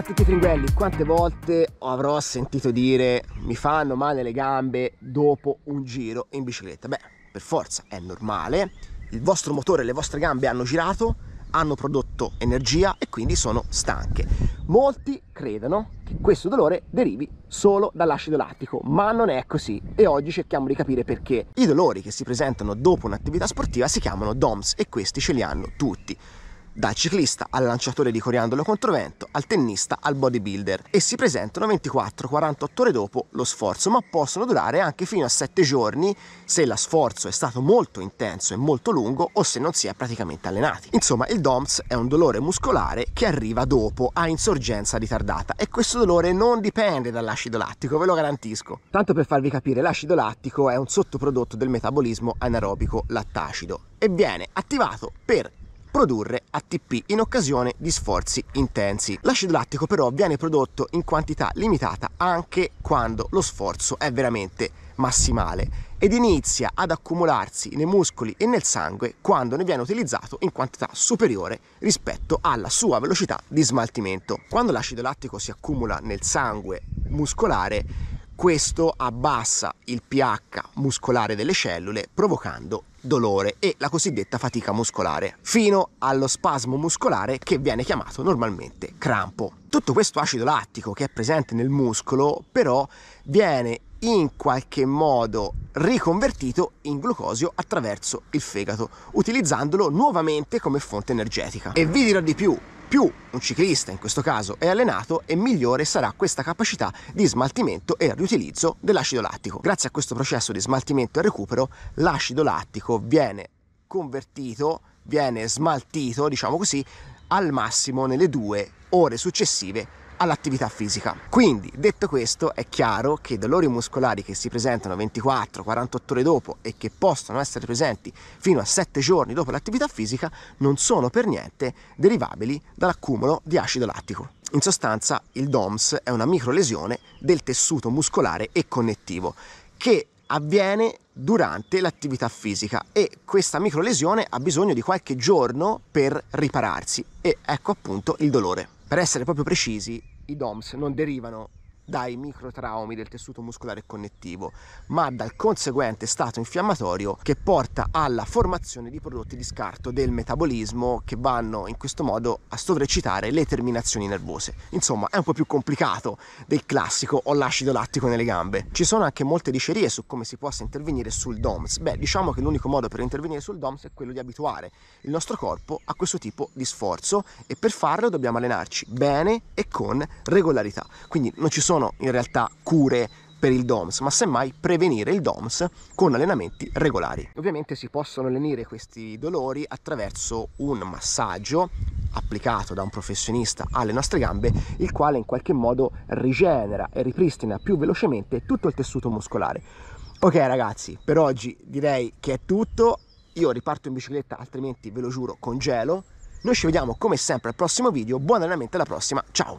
a tutti i fringuelli, quante volte avrò sentito dire mi fanno male le gambe dopo un giro in bicicletta? Beh, per forza è normale, il vostro motore e le vostre gambe hanno girato, hanno prodotto energia e quindi sono stanche. Molti credono che questo dolore derivi solo dall'acido lattico, ma non è così e oggi cerchiamo di capire perché. I dolori che si presentano dopo un'attività sportiva si chiamano DOMS e questi ce li hanno tutti dal ciclista al lanciatore di coriandolo controvento, al tennista al bodybuilder e si presentano 24-48 ore dopo lo sforzo, ma possono durare anche fino a 7 giorni se lo sforzo è stato molto intenso e molto lungo o se non si è praticamente allenati. Insomma, il DOMS è un dolore muscolare che arriva dopo a insorgenza ritardata e questo dolore non dipende dall'acido lattico, ve lo garantisco. Tanto per farvi capire, l'acido lattico è un sottoprodotto del metabolismo anaerobico lattacido e viene attivato per produrre ATP in occasione di sforzi intensi. L'acido lattico però viene prodotto in quantità limitata anche quando lo sforzo è veramente massimale ed inizia ad accumularsi nei muscoli e nel sangue quando ne viene utilizzato in quantità superiore rispetto alla sua velocità di smaltimento. Quando l'acido lattico si accumula nel sangue muscolare questo abbassa il pH muscolare delle cellule provocando dolore e la cosiddetta fatica muscolare, fino allo spasmo muscolare che viene chiamato normalmente crampo. Tutto questo acido lattico che è presente nel muscolo però viene in qualche modo riconvertito in glucosio attraverso il fegato, utilizzandolo nuovamente come fonte energetica. E vi dirò di più, più un ciclista in questo caso è allenato e migliore sarà questa capacità di smaltimento e riutilizzo dell'acido lattico. Grazie a questo processo di smaltimento e recupero l'acido lattico viene convertito, viene smaltito, diciamo così, al massimo nelle due ore successive all'attività fisica. Quindi, detto questo, è chiaro che i dolori muscolari che si presentano 24-48 ore dopo e che possono essere presenti fino a 7 giorni dopo l'attività fisica non sono per niente derivabili dall'accumulo di acido lattico. In sostanza, il DOMS è una microlesione del tessuto muscolare e connettivo che avviene durante l'attività fisica e questa microlesione ha bisogno di qualche giorno per ripararsi e ecco appunto il dolore. Per essere proprio precisi, i DOMS non derivano dai microtraumi del tessuto muscolare connettivo, ma dal conseguente stato infiammatorio che porta alla formazione di prodotti di scarto del metabolismo che vanno in questo modo a sovrecitare le terminazioni nervose. Insomma, è un po' più complicato del classico ho l'acido lattico nelle gambe. Ci sono anche molte dicerie su come si possa intervenire sul DOMS. Beh, diciamo che l'unico modo per intervenire sul DOMS è quello di abituare il nostro corpo a questo tipo di sforzo e per farlo dobbiamo allenarci bene e con regolarità. Quindi non ci sono sono in realtà cure per il DOMS, ma semmai prevenire il DOMS con allenamenti regolari. Ovviamente si possono lenire questi dolori attraverso un massaggio applicato da un professionista alle nostre gambe, il quale in qualche modo rigenera e ripristina più velocemente tutto il tessuto muscolare. Ok ragazzi, per oggi direi che è tutto, io riparto in bicicletta altrimenti ve lo giuro congelo, noi ci vediamo come sempre al prossimo video, buon allenamento alla prossima, ciao!